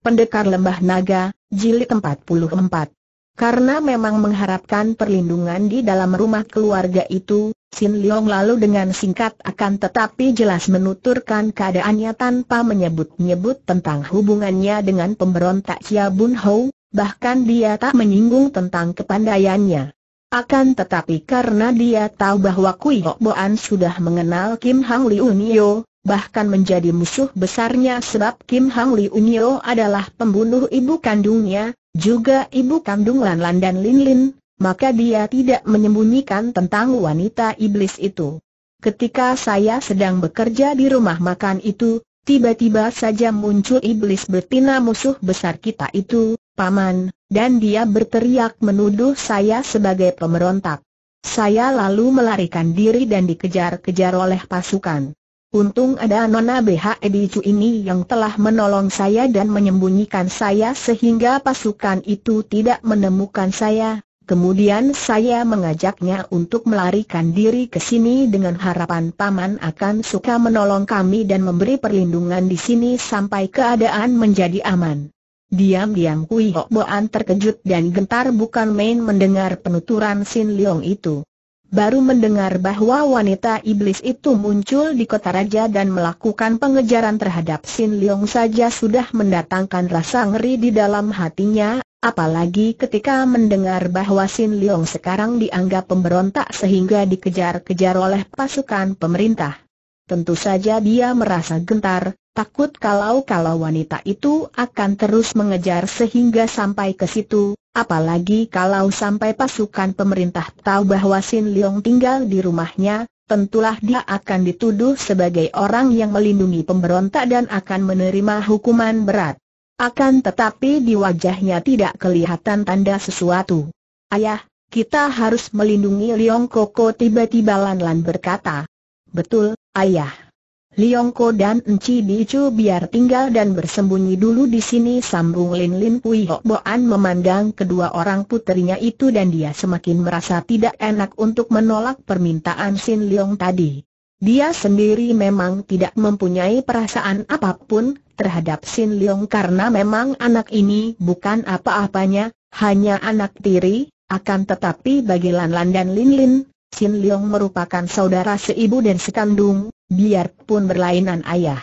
Pendekar Lembah Naga, Jilid 44 Karena memang mengharapkan perlindungan di dalam rumah keluarga itu, Sin Leong lalu dengan singkat akan tetapi jelas menuturkan keadaannya tanpa menyebut-nyebut tentang hubungannya dengan pemberontak Chia Bun Hou, bahkan dia tak menyinggung tentang kepandaiannya. Akan tetapi karena dia tahu bahwa Kui Hok Boan sudah mengenal Kim Hang Liu Nio, bahkan menjadi musuh besarnya sebab Kim Hang Li Unyo adalah pembunuh ibu kandungnya, juga ibu kandung Lan Lan dan Lin Lin, maka dia tidak menyembunyikan tentang wanita iblis itu. Ketika saya sedang bekerja di rumah makan itu, tiba-tiba saja muncul iblis betina musuh besar kita itu, Paman, dan dia berteriak menuduh saya sebagai pemberontak. Saya lalu melarikan diri dan dikejar-kejar oleh pasukan. Untung ada Nona BH Edicu ini yang telah menolong saya dan menyembunyikan saya sehingga pasukan itu tidak menemukan saya. Kemudian saya mengajaknya untuk melarikan diri ke sini dengan harapan Paman akan suka menolong kami dan memberi perlindungan di sini sampai keadaan menjadi aman. Diam-diam Kui Hok Boan terkejut dan gentar bukan main mendengar penuturan Sin Leong itu baru mendengar bahwa wanita iblis itu muncul di kota raja dan melakukan pengejaran terhadap Sin Leong saja sudah mendatangkan rasa ngeri di dalam hatinya, apalagi ketika mendengar bahwa Sin Leong sekarang dianggap pemberontak sehingga dikejar-kejar oleh pasukan pemerintah. Tentu saja dia merasa gentar, takut kalau-kalau wanita itu akan terus mengejar sehingga sampai ke situ, Apalagi kalau sampai pasukan pemerintah tahu bahwa Sin Leong tinggal di rumahnya, tentulah dia akan dituduh sebagai orang yang melindungi pemberontak dan akan menerima hukuman berat. Akan tetapi di wajahnya tidak kelihatan tanda sesuatu. Ayah, kita harus melindungi Leong Koko tiba-tiba Lan Lan berkata. Betul, ayah. Liongko dan Enci Bicu biar tinggal dan bersembunyi dulu di sini sambung Lin Lin Pui Boan memandang kedua orang puterinya itu dan dia semakin merasa tidak enak untuk menolak permintaan Sin Liong tadi. Dia sendiri memang tidak mempunyai perasaan apapun terhadap Sin Liong karena memang anak ini bukan apa-apanya, hanya anak tiri, akan tetapi bagi Lan Lan dan Lin Lin, Sin Liong merupakan saudara seibu dan sekandung, biarpun berlainan ayah.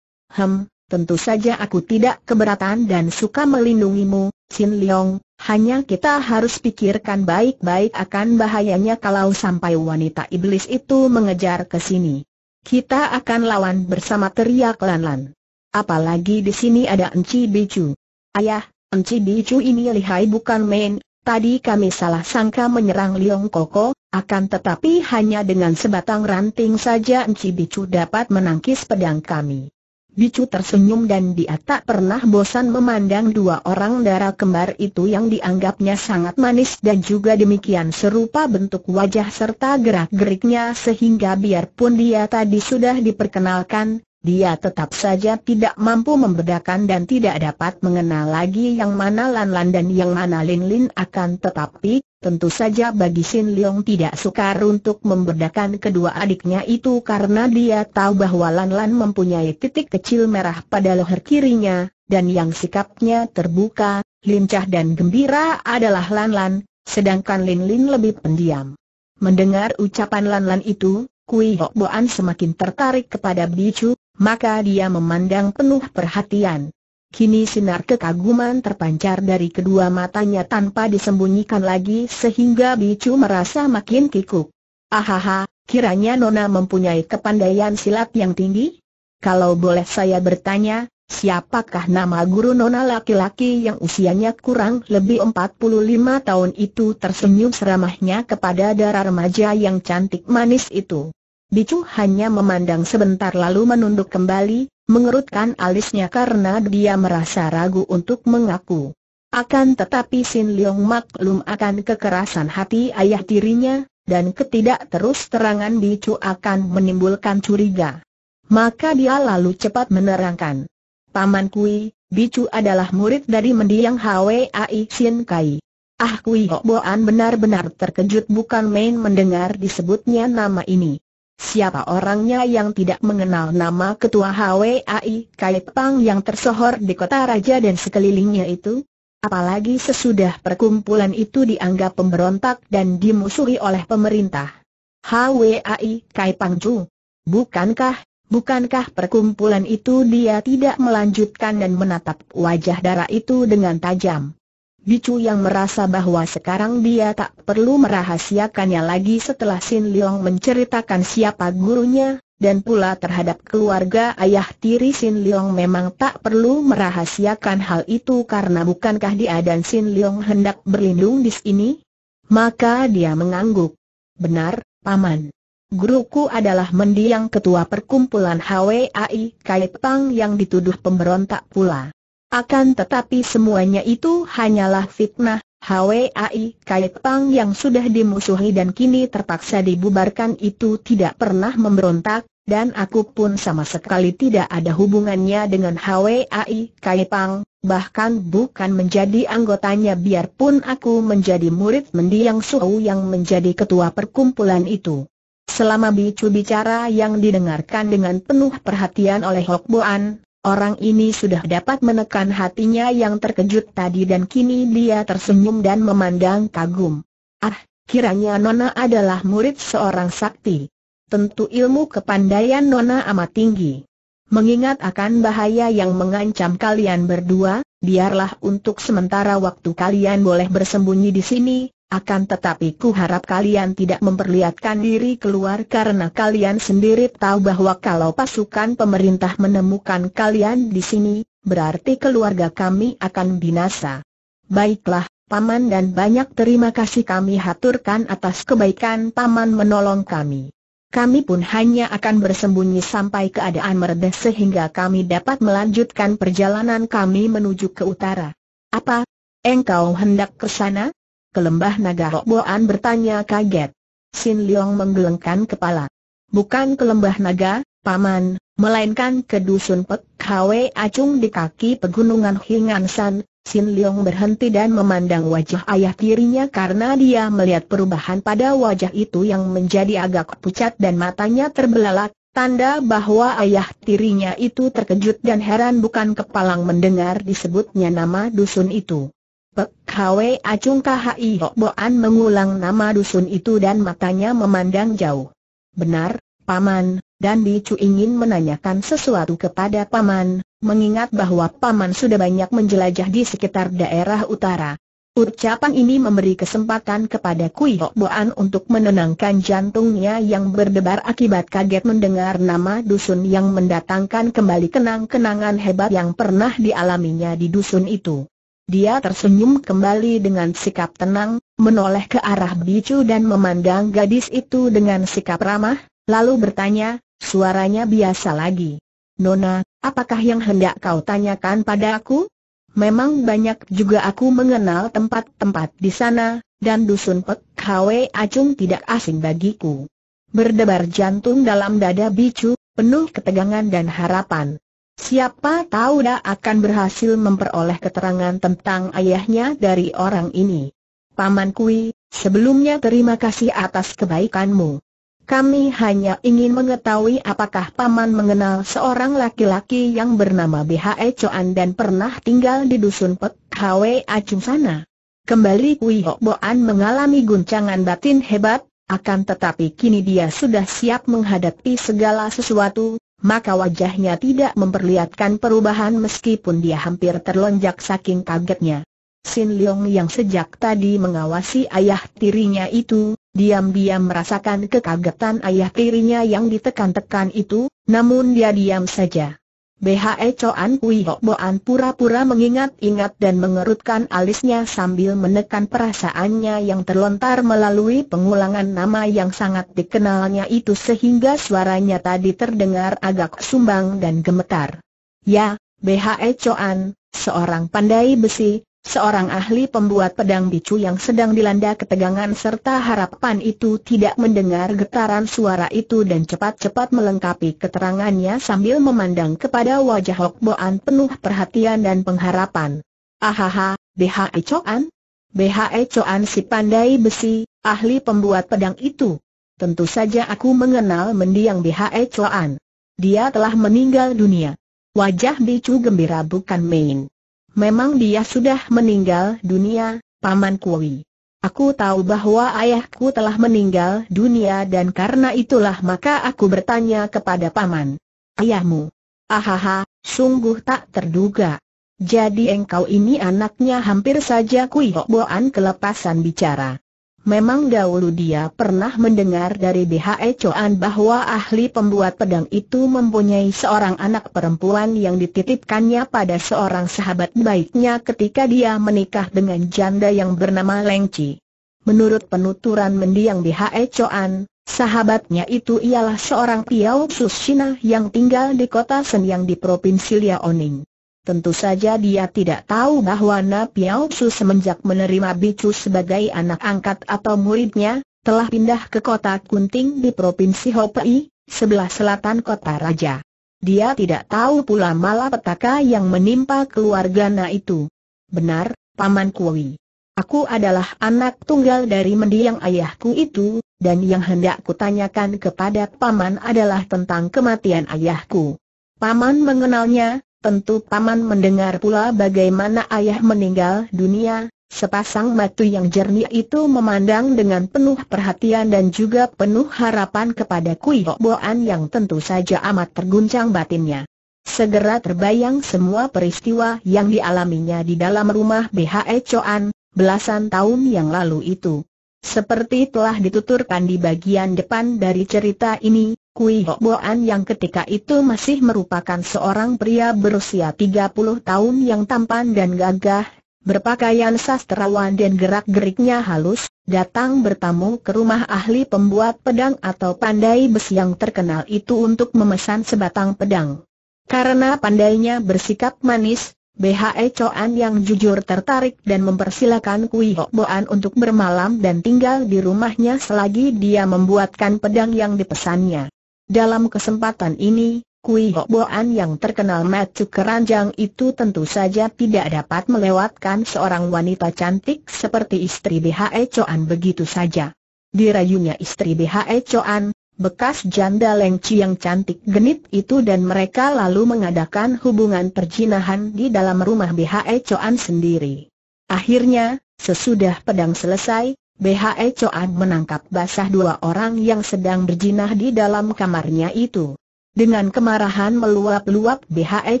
Hem, tentu saja aku tidak keberatan dan suka melindungimu, Sin Leong, hanya kita harus pikirkan baik-baik akan bahayanya kalau sampai wanita iblis itu mengejar ke sini. Kita akan lawan bersama teriak Lan-Lan. Apalagi di sini ada Enci Bicu. Ayah, Enci Bicu ini lihai bukan main, Tadi kami salah sangka menyerang Liong Koko, akan tetapi hanya dengan sebatang ranting saja Enci Bicu dapat menangkis pedang kami. Bicu tersenyum dan dia tak pernah bosan memandang dua orang darah kembar itu yang dianggapnya sangat manis dan juga demikian serupa bentuk wajah serta gerak-geriknya sehingga biarpun dia tadi sudah diperkenalkan, dia tetap saja tidak mampu membedakan dan tidak dapat mengenal lagi yang mana Lan Lan dan yang mana Lin Lin akan tetapi, tentu saja bagi Sin Leong tidak sukar untuk membedakan kedua adiknya itu karena dia tahu bahwa Lan Lan mempunyai titik kecil merah pada leher kirinya, dan yang sikapnya terbuka, lincah dan gembira adalah Lan Lan, sedangkan Lin Lin lebih pendiam. Mendengar ucapan Lan Lan itu, Kui Hok Boan semakin tertarik kepada Bicu, maka dia memandang penuh perhatian. Kini sinar kekaguman terpancar dari kedua matanya tanpa disembunyikan lagi sehingga Bicu merasa makin kikuk. Ahaha, kiranya Nona mempunyai kepandaian silat yang tinggi? Kalau boleh saya bertanya, Siapakah nama guru nona laki-laki yang usianya kurang lebih 45 tahun itu tersenyum seramahnya kepada darah remaja yang cantik manis itu. Bicu hanya memandang sebentar lalu menunduk kembali, mengerutkan alisnya karena dia merasa ragu untuk mengaku. Akan tetapi Sin Leong maklum akan kekerasan hati ayah tirinya, dan ketidak terus terangan Bicu akan menimbulkan curiga. Maka dia lalu cepat menerangkan, Paman Kui, Bicu adalah murid dari mendiang Hwai Sin Kai. Ah Kui Boan benar-benar terkejut bukan main mendengar disebutnya nama ini. Siapa orangnya yang tidak mengenal nama ketua HWAI Kai Pang yang tersohor di kota raja dan sekelilingnya itu? Apalagi sesudah perkumpulan itu dianggap pemberontak dan dimusuhi oleh pemerintah. HWAI Kai Pang Chu. Bukankah Bukankah perkumpulan itu dia tidak melanjutkan dan menatap wajah darah itu dengan tajam? Bicu yang merasa bahwa sekarang dia tak perlu merahasiakannya lagi setelah Sin Leong menceritakan siapa gurunya, dan pula terhadap keluarga ayah tiri Sin Leong memang tak perlu merahasiakan hal itu karena bukankah dia dan Sin Leong hendak berlindung di sini? Maka dia mengangguk. Benar, Paman guruku adalah mendiang ketua perkumpulan HWAI Kaipang yang dituduh pemberontak pula. Akan tetapi semuanya itu hanyalah fitnah, HWAI Kaipang yang sudah dimusuhi dan kini terpaksa dibubarkan itu tidak pernah memberontak, dan aku pun sama sekali tidak ada hubungannya dengan HWAI Kaipang, bahkan bukan menjadi anggotanya biarpun aku menjadi murid mendiang Suhu yang menjadi ketua perkumpulan itu. Selama Bicu bicara yang didengarkan dengan penuh perhatian oleh Hok Boan, orang ini sudah dapat menekan hatinya yang terkejut tadi dan kini dia tersenyum dan memandang kagum. Ah, kiranya Nona adalah murid seorang sakti. Tentu ilmu kepandaian Nona amat tinggi. Mengingat akan bahaya yang mengancam kalian berdua, biarlah untuk sementara waktu kalian boleh bersembunyi di sini, akan tetapi ku harap kalian tidak memperlihatkan diri keluar karena kalian sendiri tahu bahwa kalau pasukan pemerintah menemukan kalian di sini, berarti keluarga kami akan binasa. Baiklah, Paman dan banyak terima kasih kami haturkan atas kebaikan Paman menolong kami. Kami pun hanya akan bersembunyi sampai keadaan meredah sehingga kami dapat melanjutkan perjalanan kami menuju ke utara. Apa? Engkau hendak ke sana? Kelembah naga Roboan bertanya kaget. Sin Leong menggelengkan kepala. Bukan kelembah naga, paman, melainkan ke dusun Pek Hwe Acung di kaki pegunungan Hingansan, Sin Leong berhenti dan memandang wajah ayah tirinya karena dia melihat perubahan pada wajah itu yang menjadi agak pucat dan matanya terbelalak, tanda bahwa ayah tirinya itu terkejut dan heran bukan kepalang mendengar disebutnya nama dusun itu. Pek Hwe Acung Khai Boan mengulang nama dusun itu dan matanya memandang jauh. Benar, Paman, dan Chu ingin menanyakan sesuatu kepada Paman, mengingat bahwa Paman sudah banyak menjelajah di sekitar daerah utara. Ucapan ini memberi kesempatan kepada Kui Boan untuk menenangkan jantungnya yang berdebar akibat kaget mendengar nama dusun yang mendatangkan kembali kenang-kenangan hebat yang pernah dialaminya di dusun itu. Dia tersenyum kembali dengan sikap tenang, menoleh ke arah Bicu dan memandang gadis itu dengan sikap ramah, lalu bertanya, suaranya biasa lagi. Nona, apakah yang hendak kau tanyakan pada aku? Memang banyak juga aku mengenal tempat-tempat di sana, dan dusun Pek Hwe Acung tidak asing bagiku. Berdebar jantung dalam dada Bicu, penuh ketegangan dan harapan. Siapa tahu dia akan berhasil memperoleh keterangan tentang ayahnya dari orang ini. Paman Kui, sebelumnya terima kasih atas kebaikanmu. Kami hanya ingin mengetahui apakah Paman mengenal seorang laki-laki yang bernama BHE Choan dan pernah tinggal di dusun Pek Hwe Acung sana. Kembali Kui Hok Boan mengalami guncangan batin hebat, akan tetapi kini dia sudah siap menghadapi segala sesuatu, maka wajahnya tidak memperlihatkan perubahan meskipun dia hampir terlonjak saking kagetnya. Sin Leong yang sejak tadi mengawasi ayah tirinya itu, diam-diam merasakan kekagetan ayah tirinya yang ditekan-tekan itu, namun dia diam saja. BHE Coan Kui Hok Boan pura-pura mengingat-ingat dan mengerutkan alisnya sambil menekan perasaannya yang terlontar melalui pengulangan nama yang sangat dikenalnya itu sehingga suaranya tadi terdengar agak sumbang dan gemetar. Ya, BHE Coan, seorang pandai besi, Seorang ahli pembuat pedang bicu yang sedang dilanda ketegangan serta harapan itu tidak mendengar getaran suara itu dan cepat-cepat melengkapi keterangannya sambil memandang kepada wajah Hok Boan penuh perhatian dan pengharapan. Ahaha, BHE Coan? BHE Coan si pandai besi, ahli pembuat pedang itu. Tentu saja aku mengenal mendiang BHE Coan. Dia telah meninggal dunia. Wajah bicu gembira bukan main. Memang dia sudah meninggal dunia, Paman Kui. Aku tahu bahwa ayahku telah meninggal dunia dan karena itulah maka aku bertanya kepada Paman. Ayahmu? Ahaha, sungguh tak terduga. Jadi engkau ini anaknya hampir saja Kui Boan kelepasan bicara. Memang dahulu dia pernah mendengar dari BHE Choan bahwa ahli pembuat pedang itu mempunyai seorang anak perempuan yang dititipkannya pada seorang sahabat baiknya ketika dia menikah dengan janda yang bernama Leng Chi. Menurut penuturan mendiang BHE Choan, sahabatnya itu ialah seorang Piao Cina yang tinggal di kota Senyang di Provinsi Liaoning. Tentu saja dia tidak tahu bahwa Na Piao Su semenjak menerima Bicu sebagai anak angkat atau muridnya, telah pindah ke kota Kunting di Provinsi Hopei, sebelah selatan kota Raja. Dia tidak tahu pula malapetaka yang menimpa keluarga Na itu. Benar, Paman Kui. Aku adalah anak tunggal dari mendiang ayahku itu, dan yang hendak kutanyakan kepada Paman adalah tentang kematian ayahku. Paman mengenalnya, Tentu paman mendengar pula bagaimana ayah meninggal dunia, sepasang mata yang jernih itu memandang dengan penuh perhatian dan juga penuh harapan kepada Kui Boan yang tentu saja amat terguncang batinnya. Segera terbayang semua peristiwa yang dialaminya di dalam rumah BHE Choan, belasan tahun yang lalu itu. Seperti telah dituturkan di bagian depan dari cerita ini, Kui Hok Boan yang ketika itu masih merupakan seorang pria berusia 30 tahun yang tampan dan gagah, berpakaian sastrawan dan gerak-geriknya halus, datang bertamu ke rumah ahli pembuat pedang atau pandai besi yang terkenal itu untuk memesan sebatang pedang. Karena pandainya bersikap manis, BHE Coan yang jujur tertarik dan mempersilakan Kui Hok Boan untuk bermalam dan tinggal di rumahnya selagi dia membuatkan pedang yang dipesannya. Dalam kesempatan ini, Kui Hok Boan yang terkenal macu keranjang itu tentu saja tidak dapat melewatkan seorang wanita cantik seperti istri BHE Coan begitu saja. Dirayunya istri BHE Coan, bekas janda Lengci yang cantik genit itu dan mereka lalu mengadakan hubungan perjinahan di dalam rumah BHE Coan sendiri. Akhirnya, sesudah pedang selesai, BHE Coan menangkap basah dua orang yang sedang berjinah di dalam kamarnya itu. Dengan kemarahan meluap-luap BHE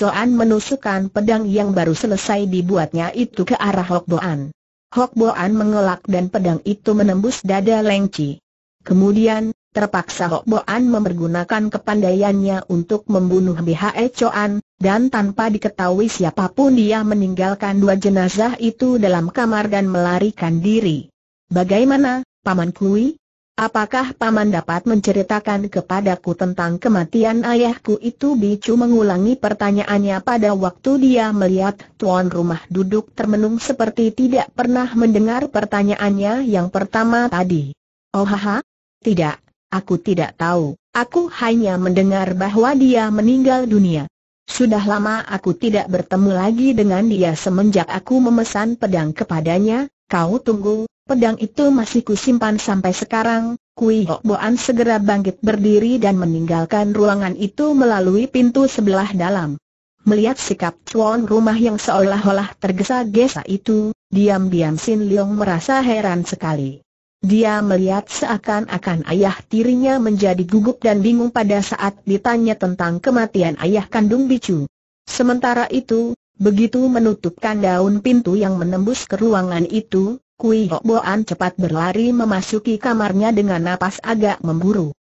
Coan menusukkan pedang yang baru selesai dibuatnya itu ke arah Hok Boan. Hok Boan mengelak dan pedang itu menembus dada Lengci. Kemudian, terpaksa Hok Boan mempergunakan kepandaiannya untuk membunuh Bhe Choan, dan tanpa diketahui siapapun dia meninggalkan dua jenazah itu dalam kamar dan melarikan diri. Bagaimana, Paman Kui? Apakah Paman dapat menceritakan kepadaku tentang kematian ayahku itu Bicu mengulangi pertanyaannya pada waktu dia melihat tuan rumah duduk termenung seperti tidak pernah mendengar pertanyaannya yang pertama tadi. Oh haha, tidak, Aku tidak tahu, aku hanya mendengar bahwa dia meninggal dunia. Sudah lama aku tidak bertemu lagi dengan dia semenjak aku memesan pedang kepadanya, kau tunggu, pedang itu masih kusimpan sampai sekarang. Kui Hok Boan segera bangkit berdiri dan meninggalkan ruangan itu melalui pintu sebelah dalam. Melihat sikap cuan rumah yang seolah-olah tergesa-gesa itu, diam-diam Sin Leong merasa heran sekali. Dia melihat seakan-akan ayah tirinya menjadi gugup dan bingung pada saat ditanya tentang kematian ayah kandung Bicu. Sementara itu, begitu menutupkan daun pintu yang menembus ke ruangan itu, Kui Hok Boan cepat berlari memasuki kamarnya dengan napas agak memburu.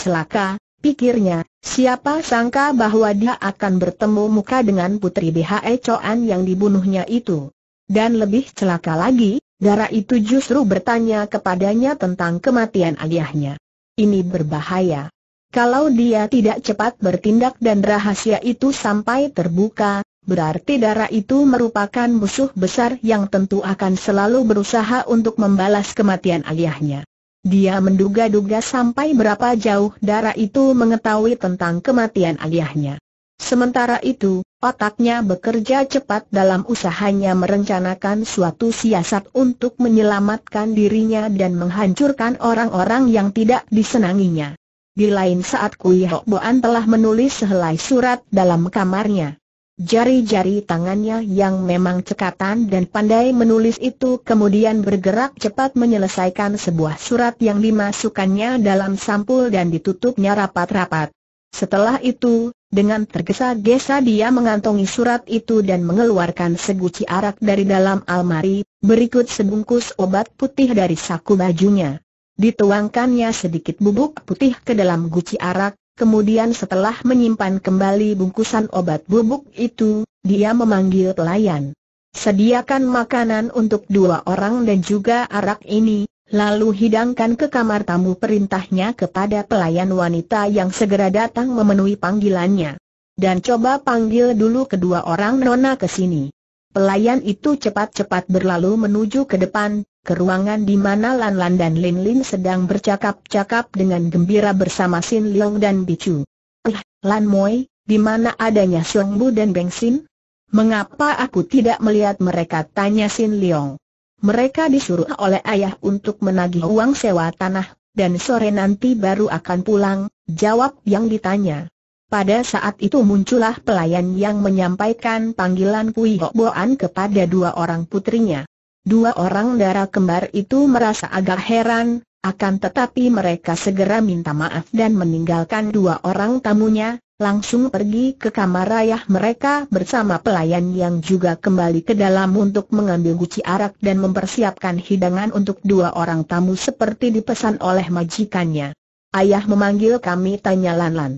Celaka, pikirnya, siapa sangka bahwa dia akan bertemu muka dengan putri BHE Choan yang dibunuhnya itu. Dan lebih celaka lagi, Darah itu justru bertanya kepadanya tentang kematian ayahnya. Ini berbahaya. Kalau dia tidak cepat bertindak dan rahasia itu sampai terbuka, berarti darah itu merupakan musuh besar yang tentu akan selalu berusaha untuk membalas kematian ayahnya. Dia menduga-duga sampai berapa jauh darah itu mengetahui tentang kematian ayahnya. Sementara itu, otaknya bekerja cepat dalam usahanya merencanakan suatu siasat untuk menyelamatkan dirinya dan menghancurkan orang-orang yang tidak disenanginya. Di lain saat Kui Hok Boan telah menulis sehelai surat dalam kamarnya. Jari-jari tangannya yang memang cekatan dan pandai menulis itu kemudian bergerak cepat menyelesaikan sebuah surat yang dimasukkannya dalam sampul dan ditutupnya rapat-rapat. Setelah itu, dengan tergesa-gesa dia mengantongi surat itu dan mengeluarkan seguci arak dari dalam almari, berikut sebungkus obat putih dari saku bajunya. Dituangkannya sedikit bubuk putih ke dalam guci arak, kemudian setelah menyimpan kembali bungkusan obat bubuk itu, dia memanggil pelayan. Sediakan makanan untuk dua orang dan juga arak ini, Lalu hidangkan ke kamar tamu perintahnya kepada pelayan wanita yang segera datang memenuhi panggilannya. Dan coba panggil dulu kedua orang nona ke sini. Pelayan itu cepat-cepat berlalu menuju ke depan, ke ruangan di mana Lan Lan dan Lin Lin sedang bercakap-cakap dengan gembira bersama Sin Leong dan Bicu. Eh, Lan Moi, di mana adanya Xiong Bu dan Beng Sin? Mengapa aku tidak melihat mereka? Tanya Sin Leong. Mereka disuruh oleh ayah untuk menagih uang sewa tanah, dan sore nanti baru akan pulang, jawab yang ditanya. Pada saat itu muncullah pelayan yang menyampaikan panggilan Kui Hok kepada dua orang putrinya. Dua orang darah kembar itu merasa agak heran, akan tetapi mereka segera minta maaf dan meninggalkan dua orang tamunya, langsung pergi ke kamar ayah mereka bersama pelayan yang juga kembali ke dalam untuk mengambil guci arak dan mempersiapkan hidangan untuk dua orang tamu seperti dipesan oleh majikannya. Ayah memanggil kami tanya Lan Lan.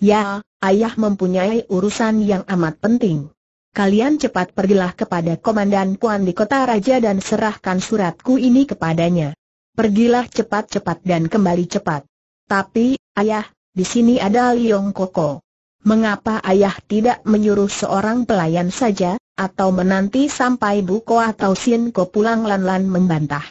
Ya, ayah mempunyai urusan yang amat penting. Kalian cepat pergilah kepada Komandan Kuan di Kota Raja dan serahkan suratku ini kepadanya. Pergilah cepat-cepat dan kembali cepat. Tapi, ayah, di sini ada Liong Koko. Mengapa ayah tidak menyuruh seorang pelayan saja, atau menanti sampai Buko atau Sinko pulang Lan-Lan membantah?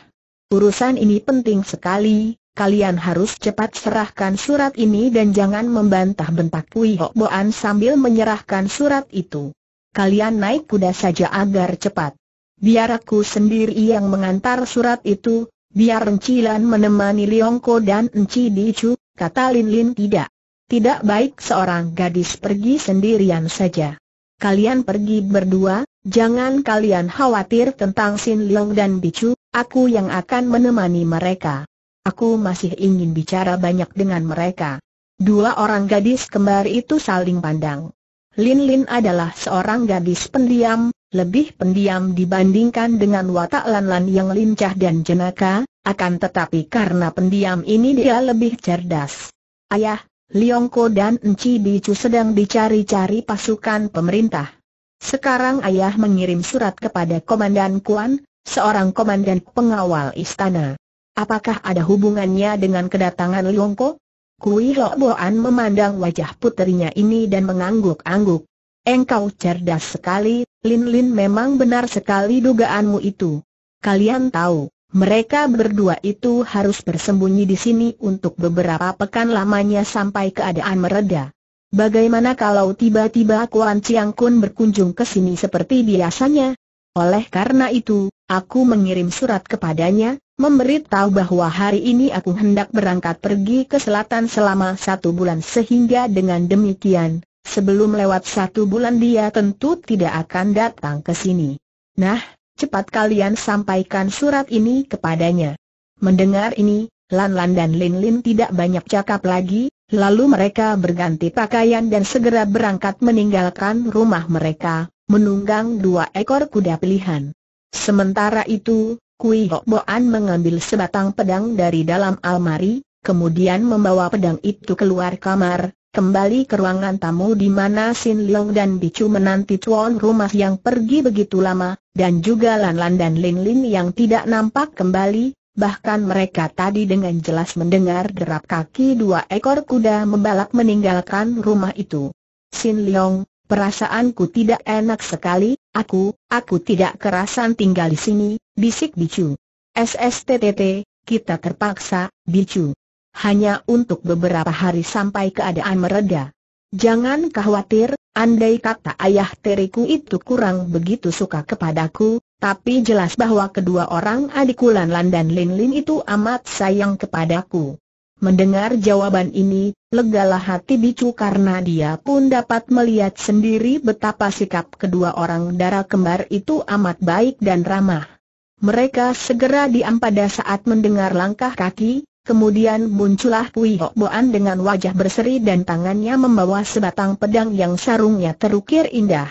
Urusan ini penting sekali, kalian harus cepat serahkan surat ini dan jangan membantah bentak Kui Hok Boan sambil menyerahkan surat itu. Kalian naik kuda saja agar cepat. Biar aku sendiri yang mengantar surat itu, Biar Encilan menemani Liongko dan Enci Dicu, kata Lin Lin tidak. Tidak baik seorang gadis pergi sendirian saja. Kalian pergi berdua, jangan kalian khawatir tentang Sin Leong dan Bicu, aku yang akan menemani mereka. Aku masih ingin bicara banyak dengan mereka. Dua orang gadis kembar itu saling pandang. Lin Lin adalah seorang gadis pendiam, lebih pendiam dibandingkan dengan watak Lan Lan yang lincah dan jenaka, akan tetapi karena pendiam ini dia lebih cerdas. Ayah, Liongko dan Enci Bicu sedang dicari-cari pasukan pemerintah. Sekarang ayah mengirim surat kepada Komandan Kuan, seorang komandan pengawal istana. Apakah ada hubungannya dengan kedatangan Liongko? Kui Loboan memandang wajah puterinya ini dan mengangguk-angguk. Engkau cerdas sekali, Lin Lin memang benar sekali dugaanmu itu. Kalian tahu, mereka berdua itu harus bersembunyi di sini untuk beberapa pekan lamanya sampai keadaan mereda. Bagaimana kalau tiba-tiba Kuan Chiang Kun berkunjung ke sini seperti biasanya? Oleh karena itu, aku mengirim surat kepadanya, memberitahu bahwa hari ini aku hendak berangkat pergi ke selatan selama satu bulan sehingga dengan demikian, sebelum lewat satu bulan dia tentu tidak akan datang ke sini. Nah, cepat kalian sampaikan surat ini kepadanya. Mendengar ini, Lan Lan dan Lin Lin tidak banyak cakap lagi, lalu mereka berganti pakaian dan segera berangkat meninggalkan rumah mereka, menunggang dua ekor kuda pilihan. Sementara itu, Kui Hok Boan mengambil sebatang pedang dari dalam almari, kemudian membawa pedang itu keluar kamar, kembali ke ruangan tamu di mana Sin Leong dan Bicu menanti tuan rumah yang pergi begitu lama, dan juga Lan Lan dan Lin Lin yang tidak nampak kembali, bahkan mereka tadi dengan jelas mendengar derap kaki dua ekor kuda membalap meninggalkan rumah itu. Sin Leong, perasaanku tidak enak sekali, Aku, aku tidak kerasan tinggal di sini, bisik Bicu. SSTTT, kita terpaksa, Bicu. Hanya untuk beberapa hari sampai keadaan mereda. Jangan khawatir, andai kata ayah teriku itu kurang begitu suka kepadaku, tapi jelas bahwa kedua orang adikulan Lan dan Lin itu amat sayang kepadaku. Mendengar jawaban ini, legalah hati Bicu karena dia pun dapat melihat sendiri betapa sikap kedua orang darah kembar itu amat baik dan ramah. Mereka segera diam pada saat mendengar langkah kaki, kemudian muncullah Pui Hok Boan dengan wajah berseri dan tangannya membawa sebatang pedang yang sarungnya terukir indah.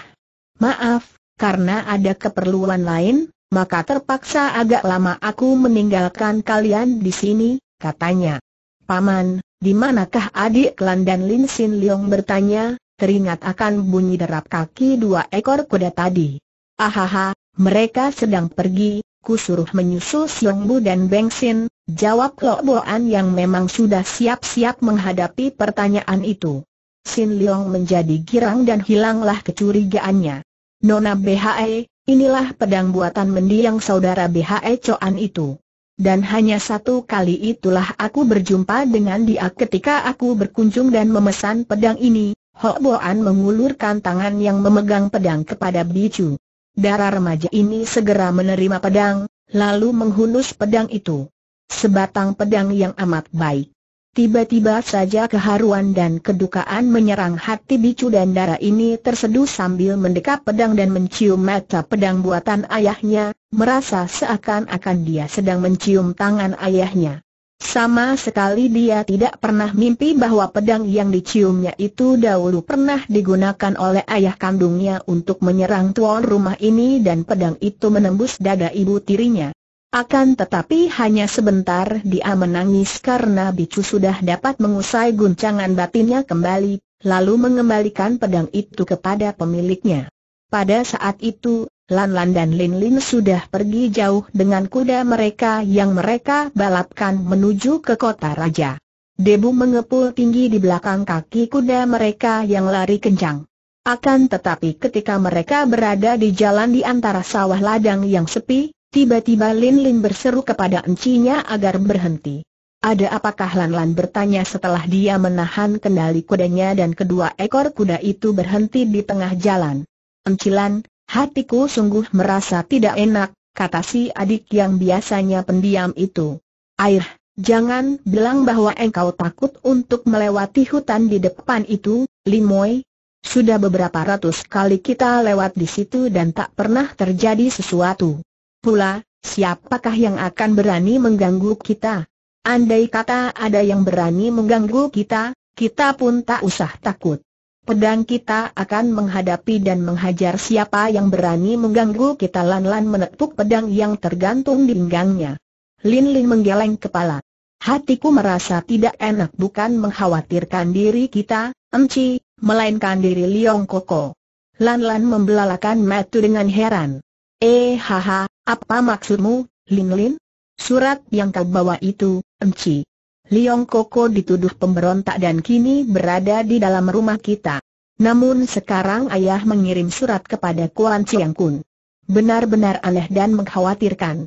Maaf, karena ada keperluan lain, maka terpaksa agak lama aku meninggalkan kalian di sini, katanya. Paman, di manakah adik klan dan Lin Sin Leong bertanya, teringat akan bunyi derap kaki dua ekor kuda tadi. Ahaha, mereka sedang pergi, ku suruh menyusul Siong Bu dan Beng Sin, jawab Lo Boan yang memang sudah siap-siap menghadapi pertanyaan itu. Sin Leong menjadi girang dan hilanglah kecurigaannya. Nona BHE, inilah pedang buatan mendiang saudara BHE Coan itu. Dan hanya satu kali itulah aku berjumpa dengan dia ketika aku berkunjung dan memesan pedang ini. Ho Boan mengulurkan tangan yang memegang pedang kepada Bicu. Darah remaja ini segera menerima pedang, lalu menghunus pedang itu. Sebatang pedang yang amat baik. Tiba-tiba saja keharuan dan kedukaan menyerang hati bicu dan darah ini terseduh sambil mendekap pedang dan mencium mata pedang buatan ayahnya, merasa seakan-akan dia sedang mencium tangan ayahnya. Sama sekali dia tidak pernah mimpi bahwa pedang yang diciumnya itu dahulu pernah digunakan oleh ayah kandungnya untuk menyerang tuan rumah ini dan pedang itu menembus dada ibu tirinya. Akan tetapi hanya sebentar dia menangis karena Bicu sudah dapat mengusai guncangan batinnya kembali, lalu mengembalikan pedang itu kepada pemiliknya. Pada saat itu, Lan Lan dan Lin Lin sudah pergi jauh dengan kuda mereka yang mereka balapkan menuju ke kota raja. Debu mengepul tinggi di belakang kaki kuda mereka yang lari kencang. Akan tetapi ketika mereka berada di jalan di antara sawah ladang yang sepi, Tiba-tiba Lin Lin berseru kepada encinya agar berhenti. Ada apakah Lan Lan bertanya setelah dia menahan kendali kudanya dan kedua ekor kuda itu berhenti di tengah jalan. Encilan, hatiku sungguh merasa tidak enak, kata si adik yang biasanya pendiam itu. Air, jangan bilang bahwa engkau takut untuk melewati hutan di depan itu, Limoy, sudah beberapa ratus kali kita lewat di situ dan tak pernah terjadi sesuatu. Pula, siapakah yang akan berani mengganggu kita? Andai kata ada yang berani mengganggu kita, kita pun tak usah takut. Pedang kita akan menghadapi dan menghajar siapa yang berani mengganggu kita Lan-Lan menepuk pedang yang tergantung di pinggangnya. Lin-Lin menggeleng kepala. Hatiku merasa tidak enak bukan mengkhawatirkan diri kita, Emci, melainkan diri Liong Koko. Lan-Lan membelalakan mata dengan heran. Eh haha, apa maksudmu, Lin Lin? Surat yang kau bawa itu, enci. Liong Koko dituduh pemberontak dan kini berada di dalam rumah kita. Namun sekarang ayah mengirim surat kepada Kuan Chiang Kun. Benar-benar aneh dan mengkhawatirkan.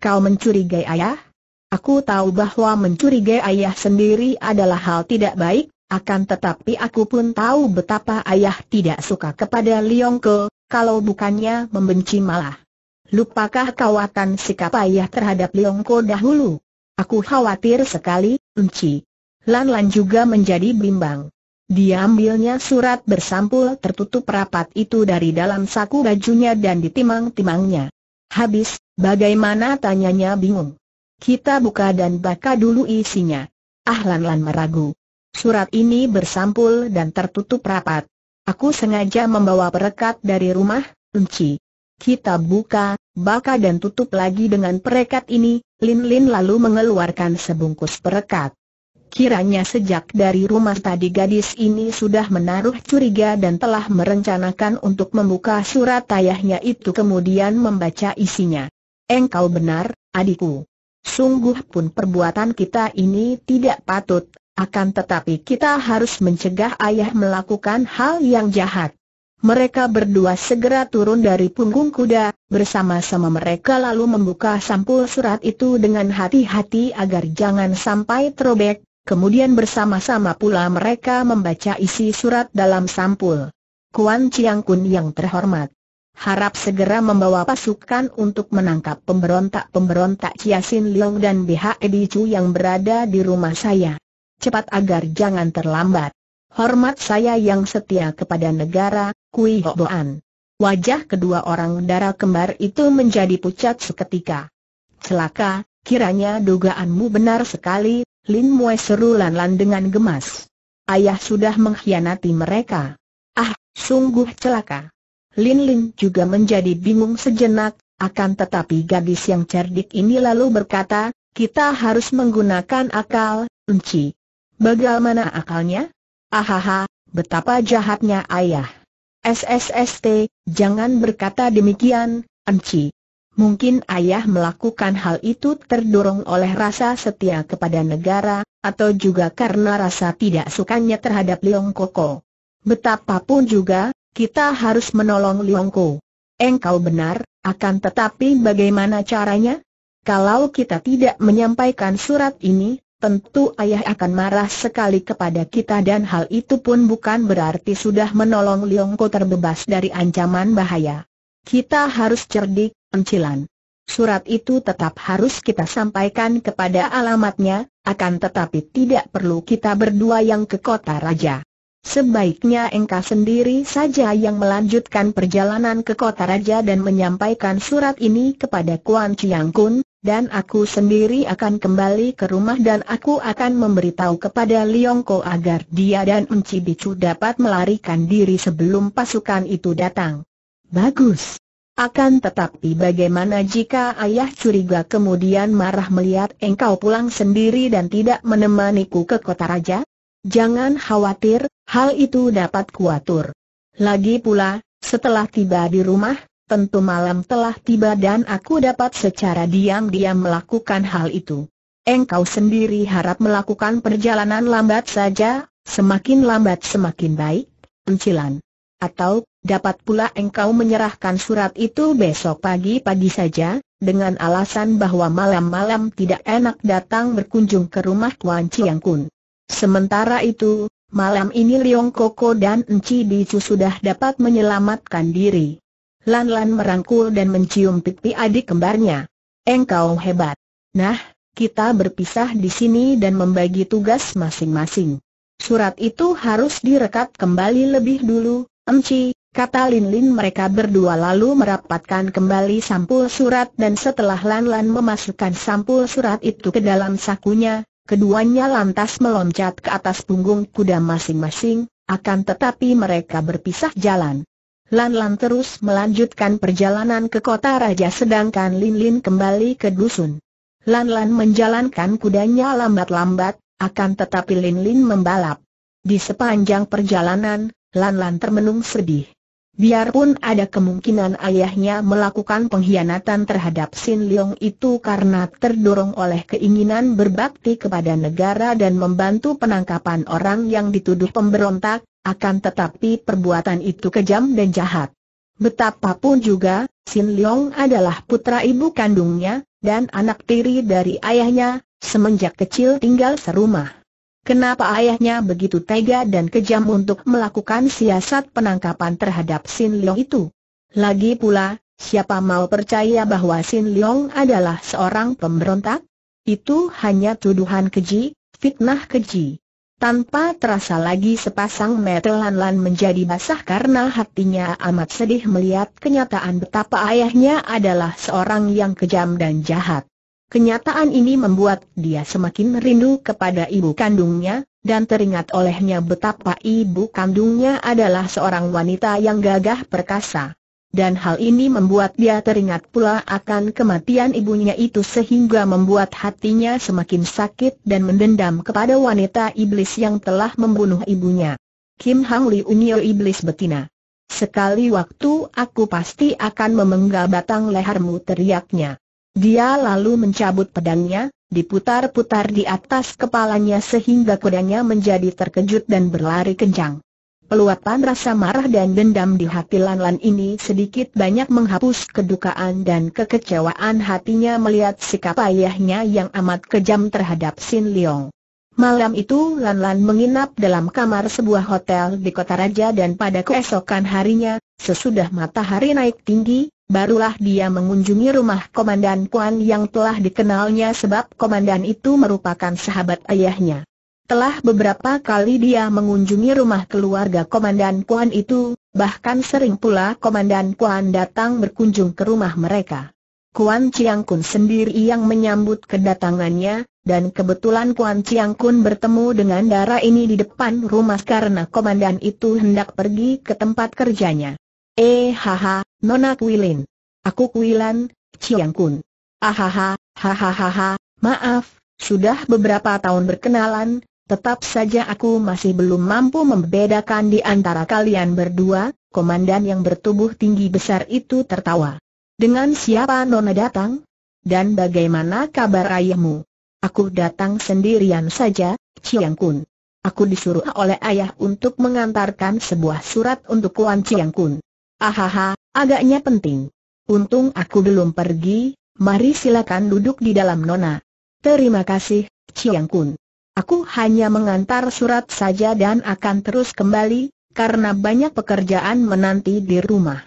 Kau mencurigai ayah? Aku tahu bahwa mencurigai ayah sendiri adalah hal tidak baik, akan tetapi aku pun tahu betapa ayah tidak suka kepada Liong Ko, kalau bukannya membenci malah. Lupakah kawatan sikap ayah terhadap Liongko dahulu? Aku khawatir sekali, Unci. Lan Lan juga menjadi bimbang. Dia ambilnya surat bersampul tertutup rapat itu dari dalam saku bajunya dan ditimang-timangnya. Habis, bagaimana tanyanya bingung. Kita buka dan baca dulu isinya. Ah Lan Lan meragu. Surat ini bersampul dan tertutup rapat. Aku sengaja membawa perekat dari rumah, Unci. Kita buka, baka dan tutup lagi dengan perekat ini, Lin Lin lalu mengeluarkan sebungkus perekat. Kiranya sejak dari rumah tadi gadis ini sudah menaruh curiga dan telah merencanakan untuk membuka surat ayahnya itu kemudian membaca isinya. Engkau benar, adikku. Sungguh pun perbuatan kita ini tidak patut, akan tetapi kita harus mencegah ayah melakukan hal yang jahat. Mereka berdua segera turun dari punggung kuda, bersama-sama mereka lalu membuka sampul surat itu dengan hati-hati agar jangan sampai terobek, kemudian bersama-sama pula mereka membaca isi surat dalam sampul. Kuan Chiang Kun yang terhormat, harap segera membawa pasukan untuk menangkap pemberontak-pemberontak Sin Leong dan BHE Chu yang berada di rumah saya cepat agar jangan terlambat. Hormat saya yang setia kepada negara, Kui Boan. Wajah kedua orang darah kembar itu menjadi pucat seketika. Celaka, kiranya dugaanmu benar sekali, Lin Mue seru Lan Lan dengan gemas. Ayah sudah mengkhianati mereka. Ah, sungguh celaka. Lin Lin juga menjadi bingung sejenak, akan tetapi gadis yang cerdik ini lalu berkata, kita harus menggunakan akal, Enci, Bagaimana akalnya? Ahaha, betapa jahatnya ayah. SSST, jangan berkata demikian, Enci. Mungkin ayah melakukan hal itu terdorong oleh rasa setia kepada negara, atau juga karena rasa tidak sukanya terhadap Liong Koko. Betapapun juga, kita harus menolong Liong Koko. Engkau benar, akan tetapi bagaimana caranya? Kalau kita tidak menyampaikan surat ini, tentu ayah akan marah sekali kepada kita dan hal itu pun bukan berarti sudah menolong Liongko terbebas dari ancaman bahaya. Kita harus cerdik, encilan. Surat itu tetap harus kita sampaikan kepada alamatnya, akan tetapi tidak perlu kita berdua yang ke kota raja. Sebaiknya engkau sendiri saja yang melanjutkan perjalanan ke kota raja dan menyampaikan surat ini kepada Kuan Chiang Kun, dan aku sendiri akan kembali ke rumah dan aku akan memberitahu kepada Liongko agar dia dan Enci Bicu dapat melarikan diri sebelum pasukan itu datang. Bagus. Akan tetapi bagaimana jika ayah curiga kemudian marah melihat engkau pulang sendiri dan tidak menemaniku ke kota raja? Jangan khawatir, hal itu dapat kuatur. Lagi pula, setelah tiba di rumah, tentu malam telah tiba dan aku dapat secara diam-diam melakukan hal itu. Engkau sendiri harap melakukan perjalanan lambat saja, semakin lambat semakin baik, pencilan. Atau, dapat pula engkau menyerahkan surat itu besok pagi-pagi saja, dengan alasan bahwa malam-malam tidak enak datang berkunjung ke rumah Tuan Chiang Kun. Sementara itu, malam ini Leong Koko dan Enci Dicu sudah dapat menyelamatkan diri. Lan-lan merangkul dan mencium pipi adik kembarnya. Engkau hebat. Nah, kita berpisah di sini dan membagi tugas masing-masing. Surat itu harus direkat kembali lebih dulu, Emci, kata Lin-Lin mereka berdua lalu merapatkan kembali sampul surat dan setelah Lan-Lan memasukkan sampul surat itu ke dalam sakunya, keduanya lantas meloncat ke atas punggung kuda masing-masing, akan tetapi mereka berpisah jalan. Lan-Lan terus melanjutkan perjalanan ke kota raja sedangkan Lin-Lin kembali ke dusun. Lan-Lan menjalankan kudanya lambat-lambat, akan tetapi Lin-Lin membalap. Di sepanjang perjalanan, Lan-Lan termenung sedih. Biarpun ada kemungkinan ayahnya melakukan pengkhianatan terhadap Sin Leong itu karena terdorong oleh keinginan berbakti kepada negara dan membantu penangkapan orang yang dituduh pemberontak, akan tetapi perbuatan itu kejam dan jahat. Betapapun juga, Sin Leong adalah putra ibu kandungnya, dan anak tiri dari ayahnya, semenjak kecil tinggal serumah. Kenapa ayahnya begitu tega dan kejam untuk melakukan siasat penangkapan terhadap Sin Leong itu? Lagi pula, siapa mau percaya bahwa Sin Leong adalah seorang pemberontak? Itu hanya tuduhan keji, fitnah keji. Tanpa terasa lagi sepasang mata Lan-Lan menjadi basah karena hatinya amat sedih melihat kenyataan betapa ayahnya adalah seorang yang kejam dan jahat. Kenyataan ini membuat dia semakin rindu kepada ibu kandungnya, dan teringat olehnya betapa ibu kandungnya adalah seorang wanita yang gagah perkasa dan hal ini membuat dia teringat pula akan kematian ibunya itu sehingga membuat hatinya semakin sakit dan mendendam kepada wanita iblis yang telah membunuh ibunya. Kim Hang Li Unio Iblis Betina. Sekali waktu aku pasti akan memenggal batang lehermu teriaknya. Dia lalu mencabut pedangnya, diputar-putar di atas kepalanya sehingga kudanya menjadi terkejut dan berlari kencang. Meluapan rasa marah dan dendam di hati Lan Lan ini sedikit banyak menghapus kedukaan dan kekecewaan hatinya melihat sikap ayahnya yang amat kejam terhadap Sin Leong. Malam itu Lan Lan menginap dalam kamar sebuah hotel di kota raja dan pada keesokan harinya, sesudah matahari naik tinggi, barulah dia mengunjungi rumah Komandan Kuan yang telah dikenalnya sebab Komandan itu merupakan sahabat ayahnya. Telah beberapa kali dia mengunjungi rumah keluarga Komandan Kuan itu, bahkan sering pula Komandan Kuan datang berkunjung ke rumah mereka. Kuan Chiang Kun sendiri yang menyambut kedatangannya, dan kebetulan Kuan Chiang Kun bertemu dengan darah ini di depan rumah karena komandan itu hendak pergi ke tempat kerjanya. Eh haha, Nona Kuilin. Aku Kuilan, Chiang Kun. Ahaha, ah, hahaha, maaf, sudah beberapa tahun berkenalan, Tetap saja aku masih belum mampu membedakan di antara kalian berdua, komandan yang bertubuh tinggi besar itu tertawa. Dengan siapa Nona datang? Dan bagaimana kabar ayahmu? Aku datang sendirian saja, Chiang Kun. Aku disuruh oleh ayah untuk mengantarkan sebuah surat untuk Kuan Chiang Kun. Ahaha, agaknya penting. Untung aku belum pergi, mari silakan duduk di dalam Nona. Terima kasih, Chiang Kun. Aku hanya mengantar surat saja dan akan terus kembali, karena banyak pekerjaan menanti di rumah.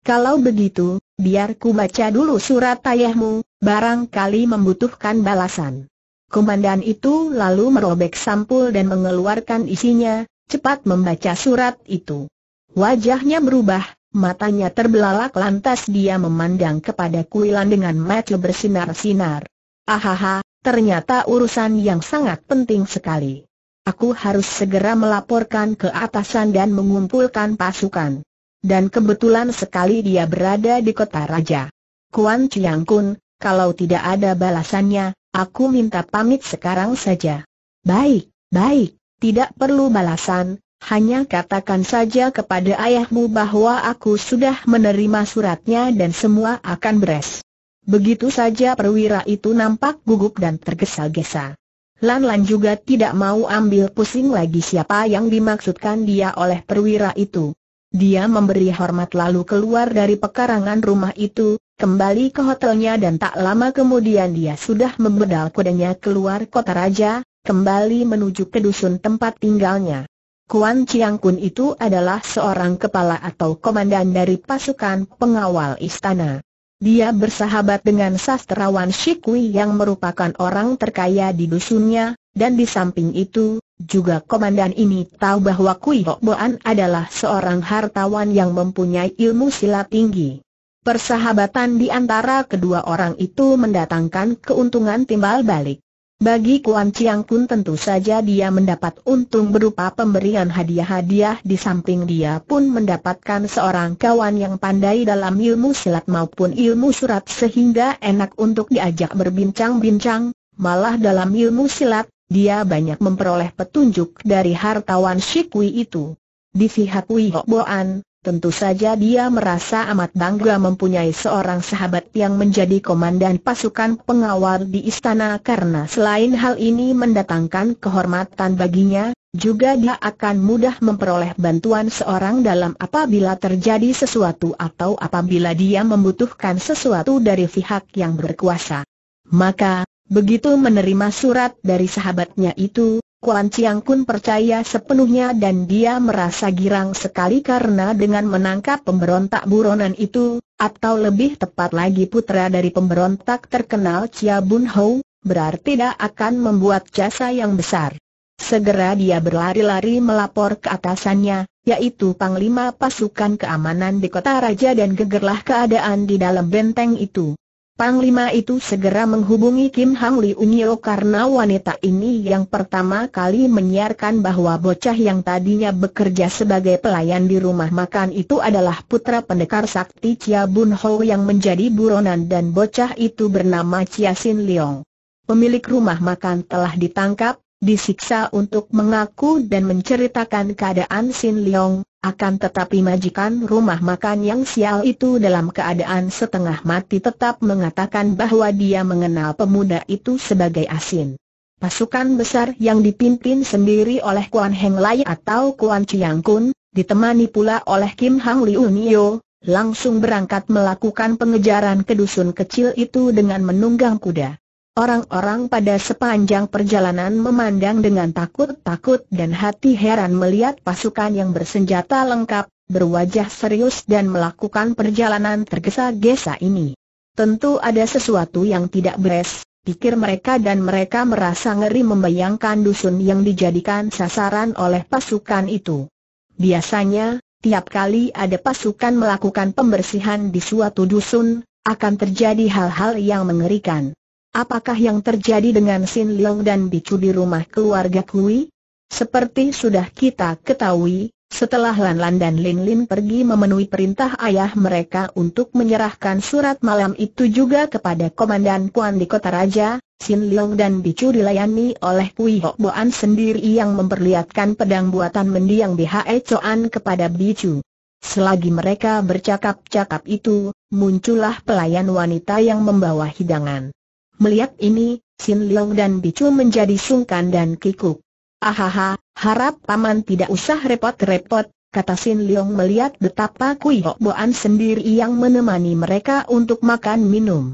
Kalau begitu, biar ku baca dulu surat ayahmu, barangkali membutuhkan balasan. Komandan itu lalu merobek sampul dan mengeluarkan isinya, cepat membaca surat itu. Wajahnya berubah, matanya terbelalak lantas dia memandang kepada Kuilan dengan mata bersinar-sinar. Ahaha, ternyata urusan yang sangat penting sekali. Aku harus segera melaporkan ke atasan dan mengumpulkan pasukan. Dan kebetulan sekali dia berada di kota raja. Kuan Chiang Kun, kalau tidak ada balasannya, aku minta pamit sekarang saja. Baik, baik, tidak perlu balasan, hanya katakan saja kepada ayahmu bahwa aku sudah menerima suratnya dan semua akan beres. Begitu saja perwira itu nampak gugup dan tergesa-gesa. Lan Lan juga tidak mau ambil pusing lagi siapa yang dimaksudkan dia oleh perwira itu. Dia memberi hormat lalu keluar dari pekarangan rumah itu, kembali ke hotelnya dan tak lama kemudian dia sudah membedal kudanya keluar kota raja, kembali menuju ke dusun tempat tinggalnya. Kuan Chiang Kun itu adalah seorang kepala atau komandan dari pasukan pengawal istana. Dia bersahabat dengan sastrawan Shikui yang merupakan orang terkaya di dusunnya, dan di samping itu, juga komandan ini tahu bahwa Kui Hok adalah seorang hartawan yang mempunyai ilmu silat tinggi. Persahabatan di antara kedua orang itu mendatangkan keuntungan timbal balik. Bagi Kuan Chiang Kun tentu saja dia mendapat untung berupa pemberian hadiah-hadiah di samping dia pun mendapatkan seorang kawan yang pandai dalam ilmu silat maupun ilmu surat sehingga enak untuk diajak berbincang-bincang, malah dalam ilmu silat, dia banyak memperoleh petunjuk dari hartawan Shikui itu. Di pihak Wihok Boan, Tentu saja dia merasa amat bangga mempunyai seorang sahabat yang menjadi komandan pasukan pengawal di istana karena selain hal ini mendatangkan kehormatan baginya, juga dia akan mudah memperoleh bantuan seorang dalam apabila terjadi sesuatu atau apabila dia membutuhkan sesuatu dari pihak yang berkuasa. Maka, begitu menerima surat dari sahabatnya itu, Kuan Chiang Kun percaya sepenuhnya dan dia merasa girang sekali karena dengan menangkap pemberontak buronan itu, atau lebih tepat lagi putra dari pemberontak terkenal Chia Bun Hou, berarti tidak akan membuat jasa yang besar. Segera dia berlari-lari melapor ke atasannya, yaitu Panglima Pasukan Keamanan di Kota Raja dan gegerlah keadaan di dalam benteng itu. Panglima itu segera menghubungi Kim Hang Li Unyo karena wanita ini yang pertama kali menyiarkan bahwa bocah yang tadinya bekerja sebagai pelayan di rumah makan itu adalah putra pendekar sakti Chia Bun Ho yang menjadi buronan dan bocah itu bernama Chia Sin Leong. Pemilik rumah makan telah ditangkap, disiksa untuk mengaku dan menceritakan keadaan Sin Leong, akan tetapi majikan rumah makan yang sial itu dalam keadaan setengah mati tetap mengatakan bahwa dia mengenal pemuda itu sebagai Asin. Pasukan besar yang dipimpin sendiri oleh Kuan Heng Lai atau Kuan Chiang Kun, ditemani pula oleh Kim Hang Liu Nio, langsung berangkat melakukan pengejaran ke dusun kecil itu dengan menunggang kuda. Orang-orang pada sepanjang perjalanan memandang dengan takut-takut dan hati heran melihat pasukan yang bersenjata lengkap, berwajah serius dan melakukan perjalanan tergesa-gesa ini. Tentu ada sesuatu yang tidak beres, pikir mereka dan mereka merasa ngeri membayangkan dusun yang dijadikan sasaran oleh pasukan itu. Biasanya, tiap kali ada pasukan melakukan pembersihan di suatu dusun, akan terjadi hal-hal yang mengerikan. Apakah yang terjadi dengan Sin Liang dan Bicu di rumah keluarga Kui? Seperti sudah kita ketahui, setelah Lan Lan dan Lin Lin pergi memenuhi perintah ayah mereka untuk menyerahkan surat malam itu juga kepada Komandan Kuan di Kota Raja, Sin Liang dan Bicu dilayani oleh Kui Hok Boan sendiri yang memperlihatkan pedang buatan mendiang BHE Choan kepada Bicu. Selagi mereka bercakap-cakap itu, muncullah pelayan wanita yang membawa hidangan. Melihat ini, Sin Leong dan Bicu menjadi sungkan dan kikuk. Ahaha, harap paman tidak usah repot-repot, kata Sin Leong melihat betapa Kui Hok Boan sendiri yang menemani mereka untuk makan minum.